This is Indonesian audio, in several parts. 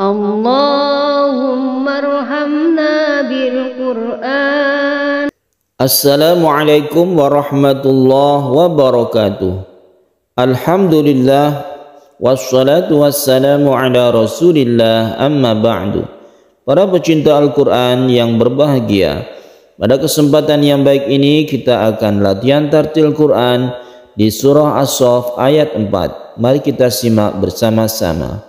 Allahumma rahamna bil Qur'an Assalamualaikum warahmatullahi wabarakatuh Alhamdulillah Wassalatu wassalamu ala rasulillah amma ba'du Para pecinta Al-Quran yang berbahagia Pada kesempatan yang baik ini kita akan latihan tartil Quran di surah as saf ayat 4 Mari kita simak bersama-sama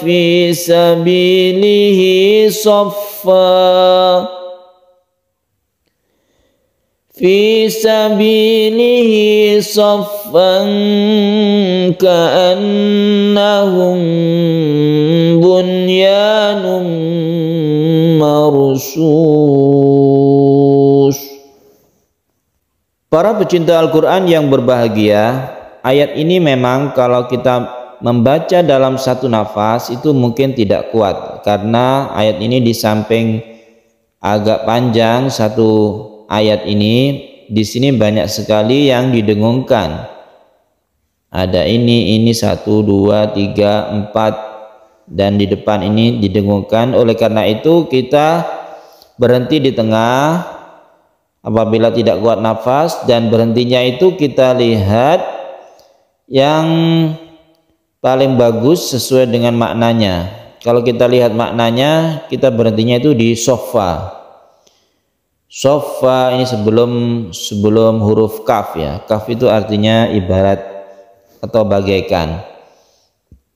في سبيله صفا في سبيله صفا كأنهم بنيان مرصوص Para pecinta Al-Quran yang berbahagia, ayat ini memang kalau kita membaca dalam satu nafas itu mungkin tidak kuat karena ayat ini di samping agak panjang satu ayat ini di sini banyak sekali yang didengungkan ada ini ini satu dua tiga empat dan di depan ini didengungkan oleh karena itu kita berhenti di tengah apabila tidak kuat nafas dan berhentinya itu kita lihat yang paling bagus sesuai dengan maknanya. Kalau kita lihat maknanya, kita berhentinya itu di sofa. Sofa ini sebelum sebelum huruf kaf ya. Kaf itu artinya ibarat atau bagaikan.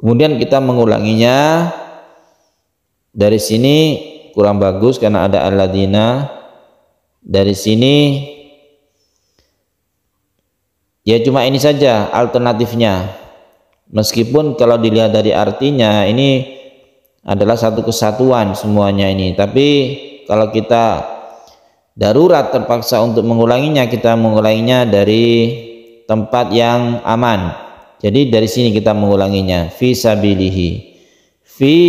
Kemudian kita mengulanginya dari sini kurang bagus karena ada aladina. Dari sini ya cuma ini saja alternatifnya Meskipun kalau dilihat dari artinya ini adalah satu kesatuan semuanya ini. Tapi kalau kita darurat terpaksa untuk mengulanginya, kita mengulanginya dari tempat yang aman. Jadi dari sini kita mengulanginya. fi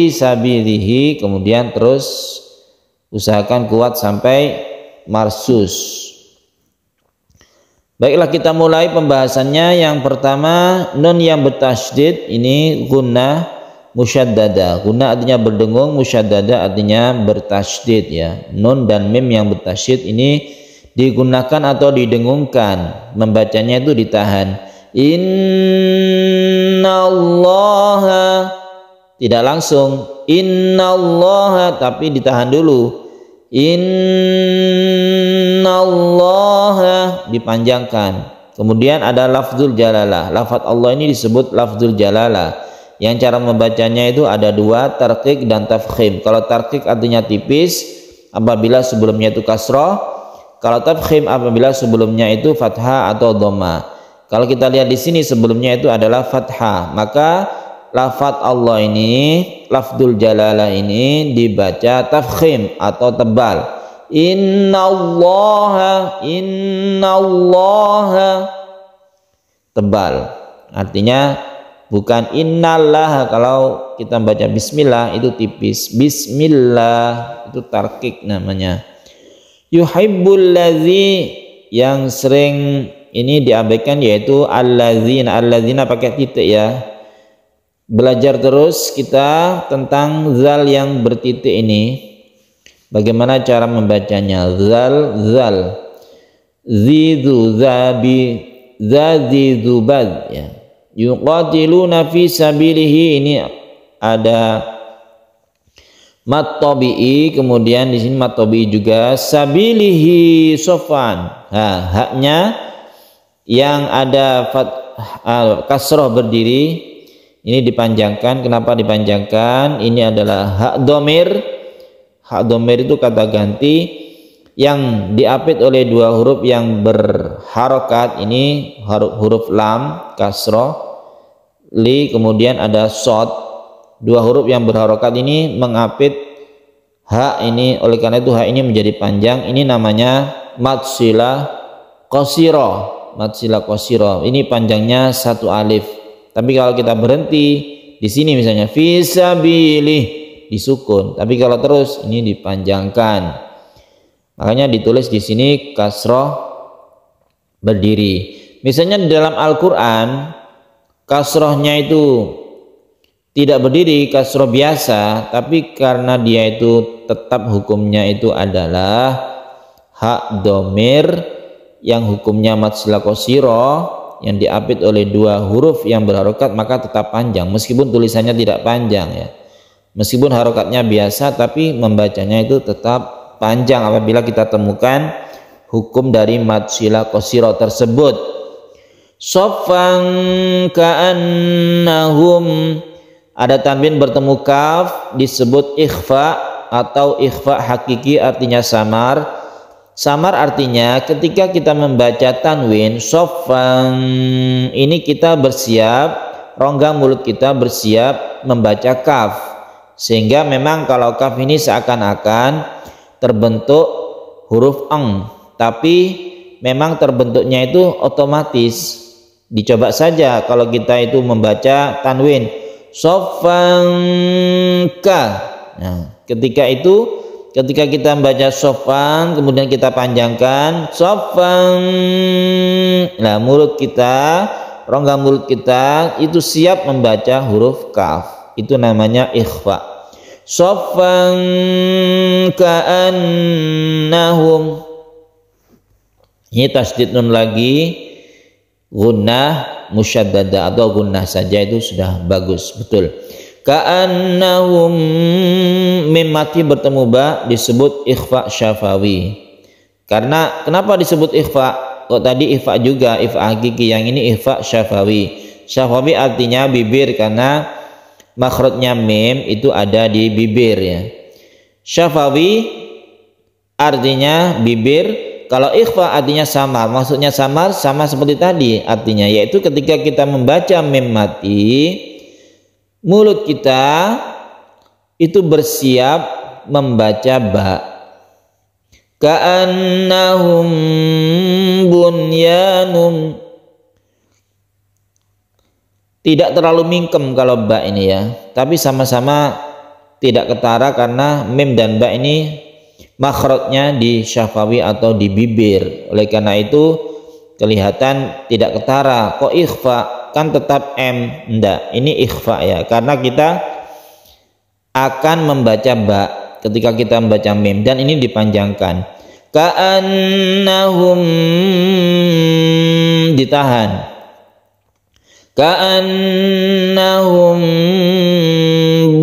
sabilihi, kemudian terus usahakan kuat sampai marsus Baiklah kita mulai pembahasannya. Yang pertama nun yang bertasydid ini guna musyaddada. Guna artinya berdengung, musyaddada artinya bertasydid ya. Nun dan mim yang bertasydid ini digunakan atau didengungkan. Membacanya itu ditahan. Innallaha tidak langsung innallaha tapi ditahan dulu innallaha dipanjangkan kemudian ada lafzul jalalah lafat Allah ini disebut lafzul jalalah yang cara membacanya itu ada dua tarkik dan tafkhim kalau tarkik artinya tipis apabila sebelumnya itu kasroh kalau tafkhim apabila sebelumnya itu fathah atau dhamma kalau kita lihat di sini sebelumnya itu adalah fathah maka lafat Allah ini lafdul jalala ini dibaca tafkhim atau tebal Inna Inna allaha tebal artinya bukan innallah kalau kita baca bismillah itu tipis bismillah itu tarkik namanya yuhibbul ladzi yang sering ini diabaikan yaitu allazina allazina pakai titik ya belajar terus kita tentang zal yang bertitik ini. Bagaimana cara membacanya? Zal, zal. Zidu, zabi, zazidu, bad. Ya. Yuqatiluna fi sabilihi ini ada matobi'i kemudian di sini matobi'i juga sabilihi sofan ha, haknya yang ada fat, uh, kasroh berdiri ini dipanjangkan kenapa dipanjangkan ini adalah hak domir hak domir itu kata ganti yang diapit oleh dua huruf yang berharokat ini huruf huruf lam kasro li kemudian ada sod dua huruf yang berharokat ini mengapit hak ini oleh karena itu hak ini menjadi panjang ini namanya matsila kosiro matsila kosiro ini panjangnya satu alif tapi kalau kita berhenti di sini misalnya pilih disukun. Tapi kalau terus ini dipanjangkan. Makanya ditulis di sini kasroh berdiri. Misalnya di dalam Al-Quran kasrohnya itu tidak berdiri kasroh biasa tapi karena dia itu tetap hukumnya itu adalah hak domir yang hukumnya matsilakosiro yang diapit oleh dua huruf yang berharokat maka tetap panjang meskipun tulisannya tidak panjang ya meskipun harokatnya biasa tapi membacanya itu tetap panjang apabila kita temukan hukum dari mad sila kosiro tersebut sofang ka'annahum ada tanwin bertemu kaf disebut ikhfa atau ikhfa hakiki artinya samar Samar artinya ketika kita membaca tanwin sofan ini kita bersiap rongga mulut kita bersiap membaca kaf sehingga memang kalau kaf ini seakan-akan terbentuk huruf eng tapi memang terbentuknya itu otomatis dicoba saja kalau kita itu membaca tanwin sofan ka nah, ketika itu ketika kita membaca sofan kemudian kita panjangkan sofan nah mulut kita rongga mulut kita itu siap membaca huruf kaf itu namanya ikhfa sofan ka'annahum ini tasdid nun lagi gunnah musyaddada atau gunnah saja itu sudah bagus betul Ka'annahum mim mati bertemu ba disebut ikhfa syafawi. Karena kenapa disebut ikhfa? Kok tadi ikhfa juga, ikhfa hakiki, yang ini ikhfa syafawi. Syafawi artinya bibir karena makhrajnya mim itu ada di bibir ya. Syafawi artinya bibir, kalau ikhfa artinya samar, maksudnya samar sama seperti tadi artinya yaitu ketika kita membaca mim mati mulut kita itu bersiap membaca ba ka'annahum bunyanum tidak terlalu mingkem kalau ba ini ya tapi sama-sama tidak ketara karena mim dan ba ini makhrajnya di syafawi atau di bibir oleh karena itu kelihatan tidak ketara kok ikhfa kan tetap M ndak ini ikhfa ya karena kita akan membaca ba ketika kita membaca mim dan ini dipanjangkan ka'annahum ditahan ka'annahum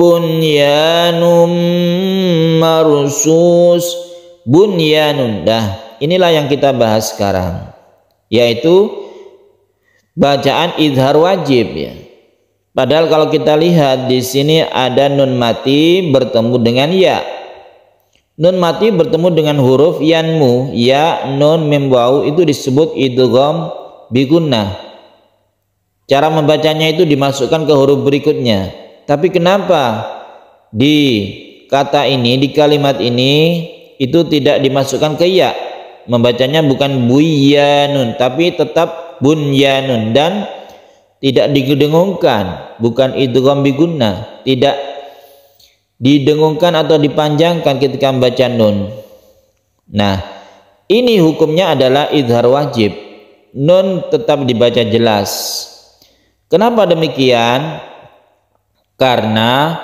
bunyanum marusus bunyanun dah inilah yang kita bahas sekarang yaitu bacaan izhar wajib ya. Padahal kalau kita lihat di sini ada nun mati bertemu dengan ya. Nun mati bertemu dengan huruf yanmu, ya, nun, mim, wau itu disebut idgham bigunnah. Cara membacanya itu dimasukkan ke huruf berikutnya. Tapi kenapa di kata ini, di kalimat ini itu tidak dimasukkan ke ya? Membacanya bukan buyanun, tapi tetap bunyanun dan tidak digedengungkan bukan idgham biguna tidak didengungkan atau dipanjangkan ketika membaca nun nah ini hukumnya adalah idhar wajib nun tetap dibaca jelas kenapa demikian karena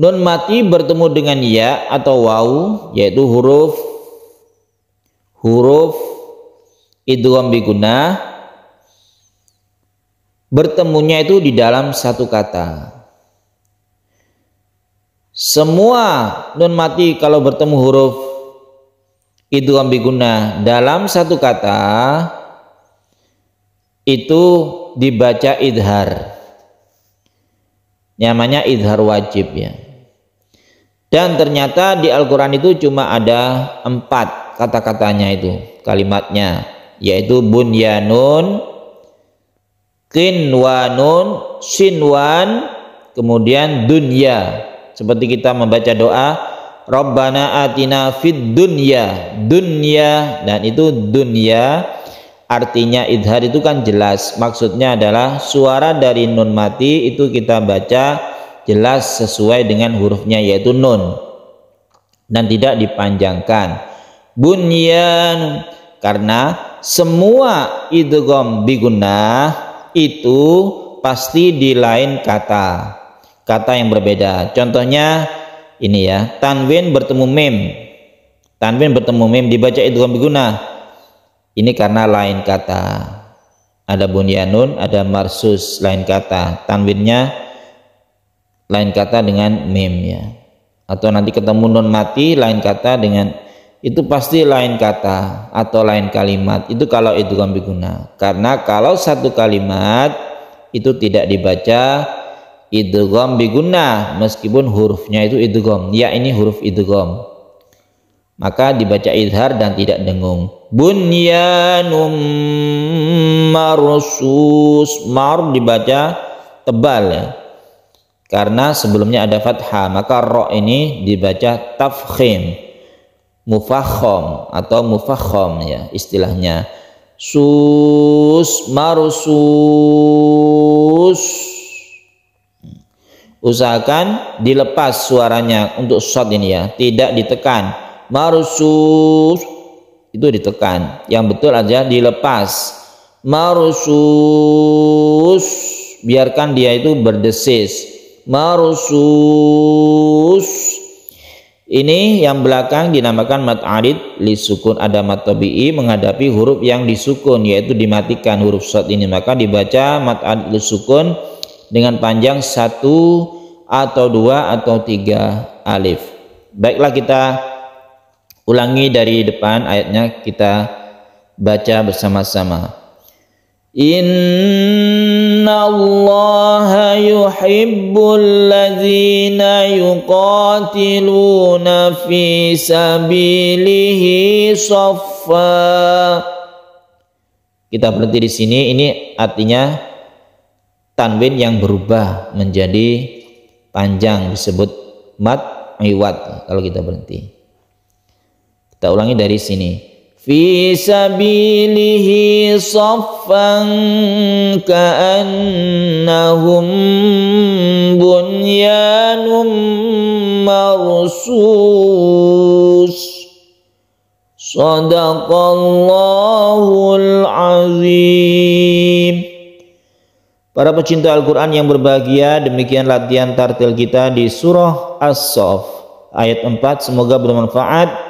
nun mati bertemu dengan ya atau wau yaitu huruf huruf idgham bigunah bertemunya itu di dalam satu kata. Semua nun mati kalau bertemu huruf itu ambiguna dalam satu kata itu dibaca idhar. Namanya idhar wajib ya. Dan ternyata di Al-Quran itu cuma ada empat kata-katanya itu, kalimatnya. Yaitu bunyanun, kin sinwan wan kemudian dunia seperti kita membaca doa Rabbana atina fid dunya dunya dan itu dunya artinya idhar itu kan jelas maksudnya adalah suara dari nun mati itu kita baca jelas sesuai dengan hurufnya yaitu nun dan tidak dipanjangkan bunyan karena semua idgham bigunnah itu pasti di lain kata. Kata yang berbeda. Contohnya ini ya, tanwin bertemu mim. Tanwin bertemu mim dibaca itu kan berguna. Ini karena lain kata. Ada bunyanun, ada marsus lain kata. Tanwinnya lain kata dengan mim ya. Atau nanti ketemu nun mati lain kata dengan itu pasti lain kata atau lain kalimat itu kalau itu kami guna karena kalau satu kalimat itu tidak dibaca idgham biguna meskipun hurufnya itu idgham ya ini huruf idgham maka dibaca idhar dan tidak dengung bunyanum marsus mar dibaca tebal ya karena sebelumnya ada fathah maka ro ini dibaca tafkhim mufakhom atau mufakhom ya istilahnya sus marusus usahakan dilepas suaranya untuk shot ini ya tidak ditekan marusus itu ditekan yang betul aja dilepas marusus biarkan dia itu berdesis marusus ini yang belakang dinamakan mat arid li sukun ada mat tabi'i menghadapi huruf yang disukun yaitu dimatikan huruf sod ini maka dibaca mat arid li sukun dengan panjang satu atau dua atau tiga alif. Baiklah kita ulangi dari depan ayatnya kita baca bersama-sama. In إن الله يحب الذين يقاتلون في سبيله صفا kita berhenti di sini ini artinya tanwin yang berubah menjadi panjang disebut mat iwat kalau kita berhenti kita ulangi dari sini في سبيله صفا كأنهم bunyanum marsus صدق الله العظيم Para pecinta Al-Quran yang berbahagia, demikian latihan tartil kita di surah as saf ayat 4. Semoga bermanfaat.